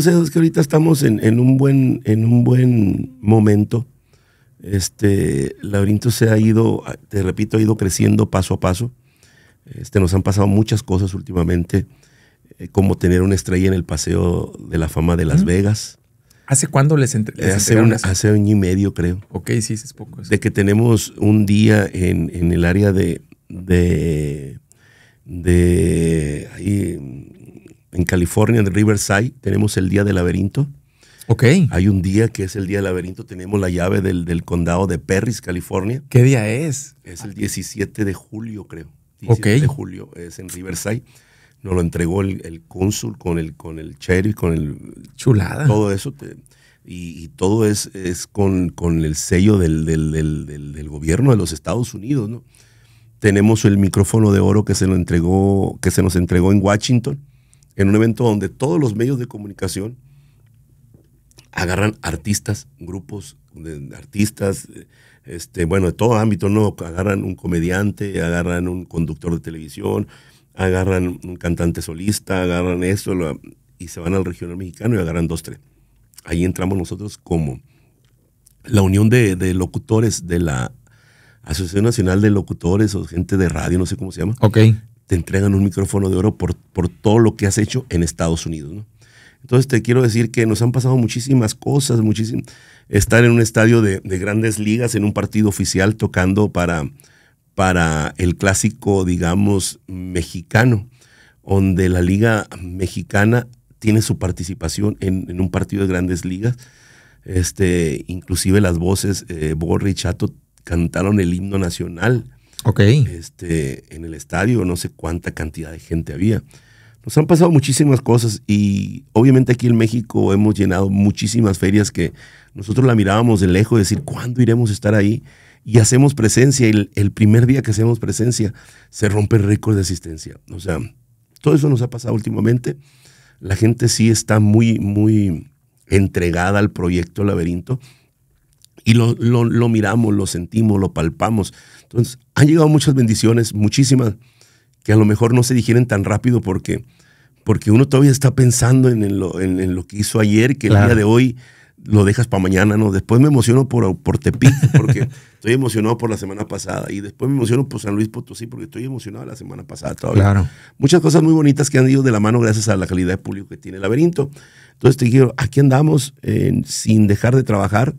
sea Dios, que ahorita estamos en, un buen, en un buen momento. Este, Laberinto se ha ido, te repito, ha ido creciendo paso a paso. Este, nos han pasado muchas cosas últimamente, eh, como tener una estrella en el Paseo de la Fama de Las Vegas. ¿Hace cuándo les, entre eh, hace, un, año y medio, creo. Ok, sí, es poco. De que tenemos un día en, el área de, de, de ahí, en California, en Riverside, tenemos el Día del Laberinto. Ok. Hay un día que es el Día del Laberinto, tenemos la llave del, condado de Perris, California. ¿Qué día es? Es el 17 de julio, creo. 17 de julio es en Riverside. Nos lo entregó el, cónsul con el, con el cherry, con el... Chulada. Todo eso. y, todo es, es con, el sello del, gobierno de los Estados Unidos, ¿no? Tenemos el micrófono de oro que se, lo entregó, que se nos entregó en Washington en un evento donde todos los medios de comunicación agarran artistas, grupos de artistas, este, bueno, de todo ámbito, ¿no? Agarran un comediante, agarran un conductor de televisión, agarran un cantante solista, agarran eso, y se van al regional mexicano y agarran dos, tres. Ahí entramos nosotros como la unión de, locutores de la Asociación Nacional de Locutores o gente de radio, no sé cómo se llama. Ok te entregan un micrófono de oro por, por todo lo que has hecho en Estados Unidos. Entonces te quiero decir que nos han pasado muchísimas cosas, Estar en un estadio de, grandes ligas, en un partido oficial, tocando para, para el clásico, digamos, mexicano, donde la liga mexicana tiene su participación en, un partido de grandes ligas. Este, inclusive las voces, eh, Borri y Chato cantaron el himno nacional este, en el estadio, no sé cuánta cantidad de gente había. Nos han pasado muchísimas cosas y obviamente aquí en México hemos llenado muchísimas ferias que nosotros la mirábamos de lejos, decir, ¿cuándo iremos a estar ahí? Y hacemos presencia, y el, primer día que hacemos presencia se rompe el récord de asistencia. O sea, todo eso nos ha pasado últimamente. La gente sí está muy, muy entregada al proyecto Laberinto y lo, lo, miramos, lo sentimos, lo palpamos. Entonces, han llegado muchas bendiciones, muchísimas, que a lo mejor no se digieren tan rápido porque, porque uno todavía está pensando en, en, lo, en, lo, que hizo ayer, que el día de hoy lo dejas para mañana, ¿no? Después me emociono por, por Tepic, porque estoy emocionado por la semana pasada. Y después me emociono por San Luis Potosí, porque estoy emocionado la semana pasada todavía. Claro. Muchas cosas muy bonitas que han ido de la mano gracias a la calidad de público que tiene el laberinto. Entonces te digo, aquí andamos eh, sin dejar de trabajar,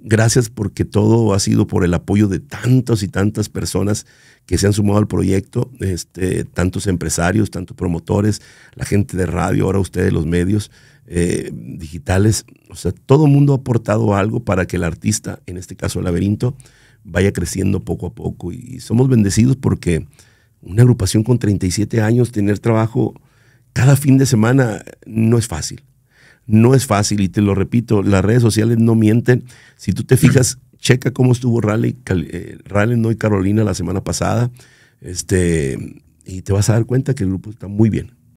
Gracias porque todo ha sido por el apoyo de tantas y tantas personas que se han sumado al proyecto, este, tantos empresarios, tantos promotores, la gente de radio, ahora ustedes los medios eh, digitales. O sea, todo el mundo ha aportado algo para que el artista, en este caso el laberinto, vaya creciendo poco a poco. Y somos bendecidos porque una agrupación con 37 años, tener trabajo cada fin de semana no es fácil. No es fácil y te lo repito, las redes sociales no mienten. Si tú te fijas, checa cómo estuvo Raleigh, eh, Raleigh no Carolina la semana pasada. Este, y te vas a dar cuenta que el grupo está muy bien.